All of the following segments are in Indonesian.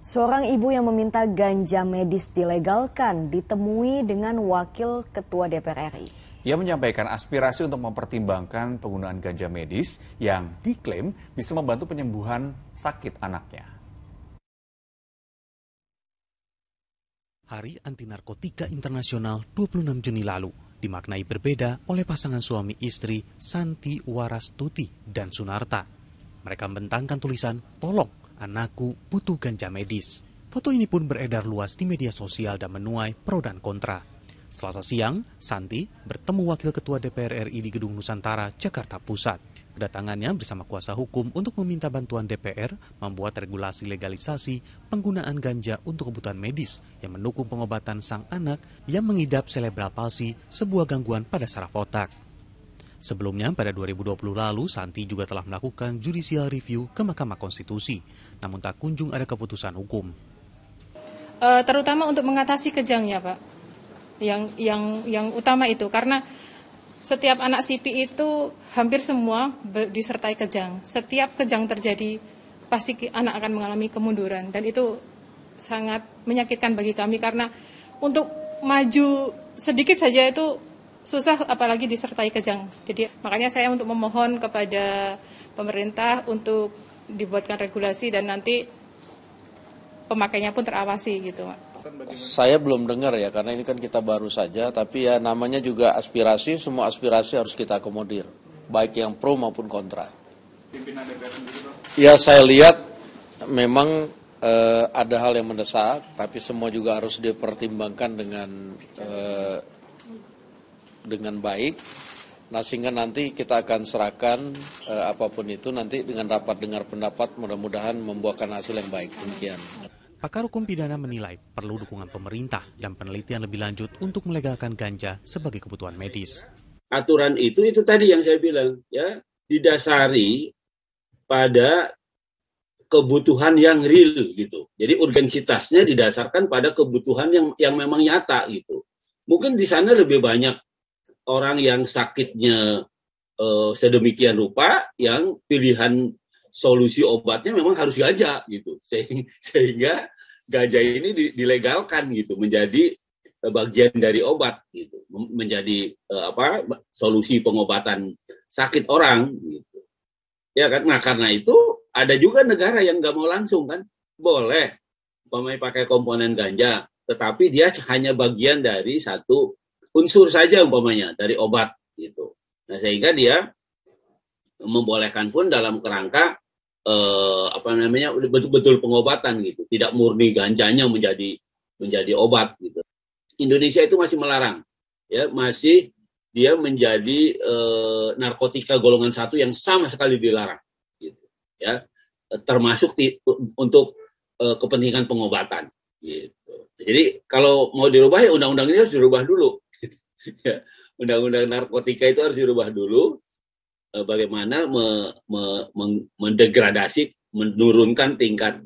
Seorang ibu yang meminta ganja medis dilegalkan ditemui dengan Wakil Ketua DPR RI. Ia menyampaikan aspirasi untuk mempertimbangkan penggunaan ganja medis yang diklaim bisa membantu penyembuhan sakit anaknya. Hari Anti Narkotika Internasional 26 Juni lalu dimaknai berbeda oleh pasangan suami istri Santi Warastuti dan Sunarta. Mereka membentangkan tulisan, tolong anakku butuh ganja medis. Foto ini pun beredar luas di media sosial dan menuai pro dan kontra. Selasa siang, Santi bertemu Wakil Ketua DPR RI di Gedung Nusantara, Jakarta Pusat. Kedatangannya bersama kuasa hukum untuk meminta bantuan DPR membuat regulasi legalisasi penggunaan ganja untuk kebutuhan medis yang mendukung pengobatan sang anak yang mengidap selebral palsi, sebuah gangguan pada saraf otak. Sebelumnya, pada 2020 lalu, Santi juga telah melakukan judicial review ke Mahkamah Konstitusi, namun tak kunjung ada keputusan hukum. E, terutama untuk mengatasi kejangnya, Pak. Yang yang yang utama itu karena setiap anak sipi itu hampir semua disertai kejang. Setiap kejang terjadi pasti anak akan mengalami kemunduran dan itu sangat menyakitkan bagi kami karena untuk maju sedikit saja itu susah apalagi disertai kejang. Jadi makanya saya untuk memohon kepada pemerintah untuk dibuatkan regulasi dan nanti pemakainya pun terawasi gitu, Saya belum dengar ya karena ini kan kita baru saja tapi ya namanya juga aspirasi semua aspirasi harus kita akomodir baik yang pro maupun kontra. Ya saya lihat memang eh, ada hal yang mendesak tapi semua juga harus dipertimbangkan dengan eh, dengan baik. Nah sehingga nanti kita akan serahkan eh, apapun itu nanti dengan rapat dengar pendapat mudah-mudahan membuahkan hasil yang baik. Demikian. Pakar hukum pidana menilai perlu dukungan pemerintah dan penelitian lebih lanjut untuk melegalkan ganja sebagai kebutuhan medis. Aturan itu itu tadi yang saya bilang ya didasari pada kebutuhan yang real gitu. Jadi urgensitasnya didasarkan pada kebutuhan yang yang memang nyata gitu. Mungkin di sana lebih banyak orang yang sakitnya uh, sedemikian rupa yang pilihan solusi obatnya memang harus ganja gitu sehingga ganja ini dilegalkan gitu menjadi eh, bagian dari obat gitu menjadi uh, apa solusi pengobatan sakit orang gitu ya kan nah karena itu ada juga negara yang nggak mau langsung kan boleh pemain pakai komponen ganja tetapi dia hanya bagian dari satu unsur saja umpamanya dari obat gitu. Nah sehingga dia membolehkan pun dalam kerangka eh, apa namanya betul-betul pengobatan gitu, tidak murni ganjanya menjadi menjadi obat gitu. Indonesia itu masih melarang, ya masih dia menjadi eh, narkotika golongan satu yang sama sekali dilarang, gitu, ya termasuk di, untuk eh, kepentingan pengobatan. Gitu. Jadi kalau mau dirubah ya undang-undang ini harus dirubah dulu Ya, undang-undang narkotika itu harus dirubah dulu eh, bagaimana me, me, mendegradasi, menurunkan tingkat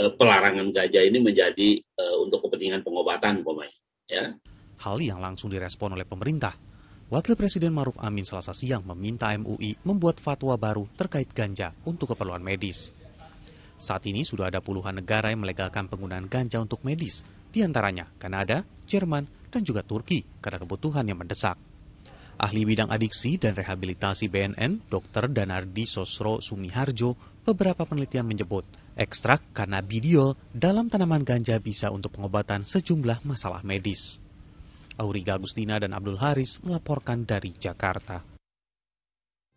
eh, pelarangan ganja ini menjadi eh, untuk kepentingan pengobatan, pemain. Ya. Hal yang langsung direspon oleh pemerintah. Wakil Presiden Maruf Amin selasa siang meminta MUI membuat fatwa baru terkait ganja untuk keperluan medis. Saat ini sudah ada puluhan negara yang melegalkan penggunaan ganja untuk medis, diantaranya Kanada, Jerman, dan juga Turki karena kebutuhan yang mendesak. Ahli bidang adiksi dan rehabilitasi BNN, Dr. Danardi Sosro Sumiharjo, beberapa penelitian menyebut ekstrak kanabidiol dalam tanaman ganja bisa untuk pengobatan sejumlah masalah medis. Auriga Agustina dan Abdul Haris melaporkan dari Jakarta.